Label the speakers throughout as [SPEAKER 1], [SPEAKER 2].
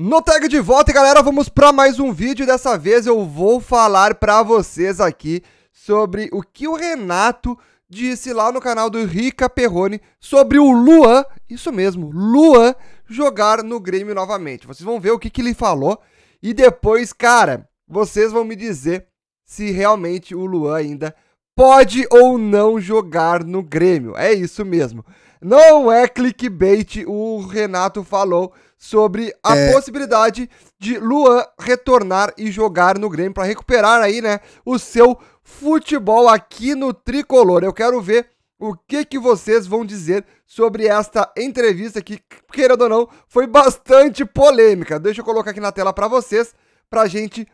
[SPEAKER 1] No tag de volta, galera, vamos para mais um vídeo. Dessa vez eu vou falar para vocês aqui sobre o que o Renato disse lá no canal do Rica Perrone sobre o Luan, isso mesmo, Luan jogar no Grêmio novamente. Vocês vão ver o que, que ele falou e depois, cara, vocês vão me dizer se realmente o Luan ainda pode ou não jogar no Grêmio. É isso mesmo. Não é clickbait, o Renato falou sobre a é... possibilidade de Luan retornar e jogar no Grêmio para recuperar aí, né, o seu futebol aqui no tricolor. Eu quero ver o que que vocês vão dizer sobre esta entrevista que, querendo ou não, foi bastante polêmica. Deixa eu colocar aqui na tela para vocês pra gente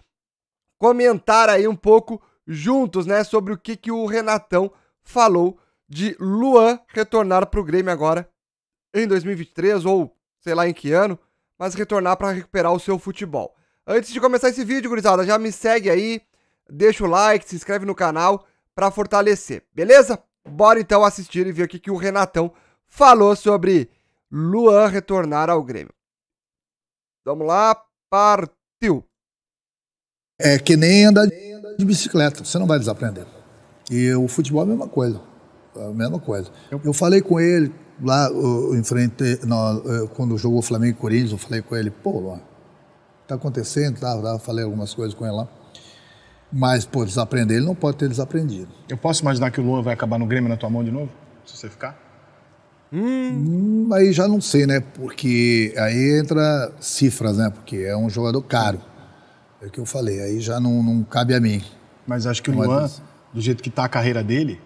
[SPEAKER 1] comentar aí um pouco juntos, né, sobre o que que o Renatão falou de Luan retornar para o Grêmio agora em 2023 ou sei lá em que ano, mas retornar para recuperar o seu futebol. Antes de começar esse vídeo, gurizada, já me segue aí, deixa o like, se inscreve no canal para fortalecer, beleza? Bora então assistir e ver o que, que o Renatão falou sobre Luan retornar ao Grêmio. Vamos lá, partiu! É que nem andar
[SPEAKER 2] de bicicleta, você não vai desaprender. E o futebol é a mesma coisa. É a mesma coisa. Eu falei com ele, lá eu enfrentei, não, eu, quando jogou Flamengo e Corinthians, eu falei com ele, pô, Luan, tá acontecendo, tá, tá, falei algumas coisas com ele lá. Mas, pô, desaprender, ele não pode ter desaprendido. Eu posso imaginar que o Luan vai acabar no Grêmio na tua mão de novo? Se você ficar? Hum. aí já não sei, né? Porque aí entra cifras, né? Porque é um jogador caro. É o que eu falei, aí já não, não cabe a mim. Mas acho que o Luan, do jeito que tá a carreira dele,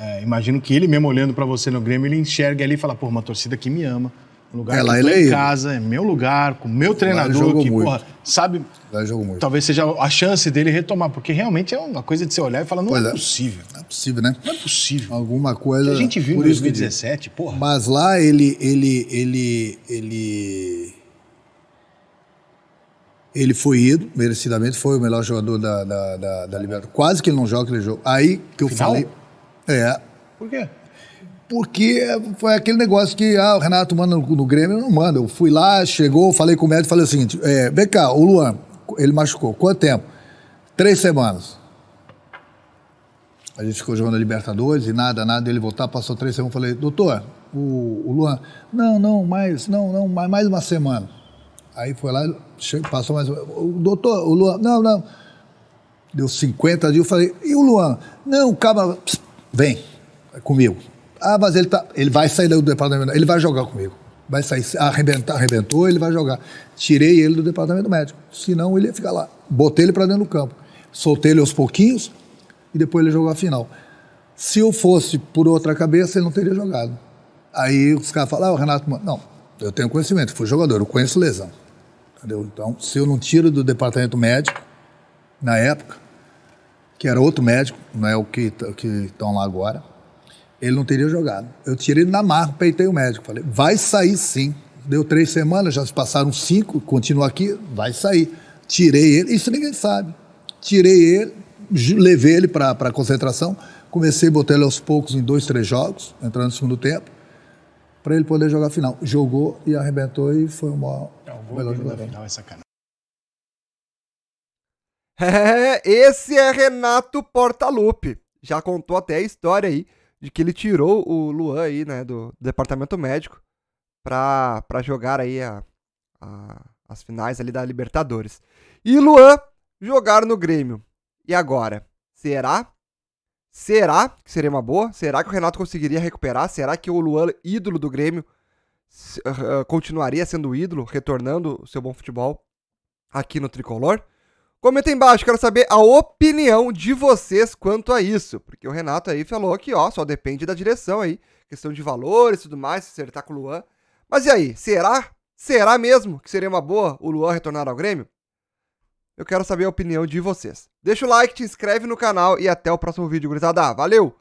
[SPEAKER 2] é, imagino que ele mesmo olhando para você no Grêmio, ele enxerga ali e fala, pô, uma torcida que me ama. Um lugar é, lá ele é em casa, é meu lugar, com o meu treinador que, muito. porra, sabe? Lá muito. Talvez seja a chance dele retomar, porque realmente é uma coisa de você olhar e falar, não pois é, é. possível. Não é possível, né? Não é possível. Alguma coisa. Que a gente viu em 2017, porra. Mas lá ele, ele, ele, ele. Ele foi ido, merecidamente, foi o melhor jogador da, da, da, da Libertadores. Quase que ele não joga aquele jogo. Aí que eu Final? falei. É. Por quê? Porque foi aquele negócio que ah, o Renato manda no, no Grêmio, eu não manda. Eu fui lá, chegou, falei com o médico, falei o seguinte: é, vem cá, o Luan, ele machucou. Quanto tempo? Três semanas. A gente ficou jogando a Libertadores e nada, nada. Ele voltar, passou três semanas. Falei, doutor, o, o Luan, não, não, mais, não, não, mais, mais uma semana. Aí foi lá, passou mais uma. O doutor, o Luan, não, não. Deu 50 dias. Eu falei, e o Luan? Não, o cara. Pss, vem comigo. Ah, mas ele, tá, ele vai sair do departamento, ele vai jogar comigo. Vai sair, arrebentar, arrebentou, ele vai jogar. Tirei ele do departamento médico, senão ele ia ficar lá. Botei ele para dentro do campo, soltei ele aos pouquinhos e depois ele jogou a final. Se eu fosse por outra cabeça, ele não teria jogado. Aí os caras falaram, ah, o Renato, não, eu tenho conhecimento, fui jogador, eu conheço lesão. Entendeu? Então, se eu não tiro do departamento médico, na época, que era outro médico, não é o que estão lá agora, ele não teria jogado. Eu tirei ele na marra, peitei o médico. Falei, vai sair sim. Deu três semanas, já se passaram cinco, continua aqui, vai sair. Tirei ele, isso ninguém sabe. Tirei ele, levei ele para a concentração, comecei a botar ele aos poucos em dois, três jogos, entrando no segundo tempo, para ele poder jogar a final. Jogou e arrebentou e foi uma
[SPEAKER 1] é, melhor jogador. Final, é sacanagem. É, esse é Renato Portaluppi. Já contou até a história aí de que ele tirou o Luan aí, né, do, departamento médico para jogar aí a, a, as finais ali da Libertadores. E Luan jogar no Grêmio. E agora? Será? Será que seria uma boa? Será que o Renato conseguiria recuperar? Será que o Luan, ídolo do Grêmio, ah, continuaria sendo ídolo, retornando o seu bom futebol aqui no Tricolor? Comenta aí embaixo, quero saber a opinião de vocês quanto a isso. Porque o Renato aí falou que, ó, só depende da direção aí. Questão de valores e tudo mais, se acertar tá com o Luan. Mas e aí, será? Será mesmo que seria uma boa o Luan retornar ao Grêmio? Eu quero saber a opinião de vocês. Deixa o like, te inscreve no canal e até o próximo vídeo, gurizada. Valeu!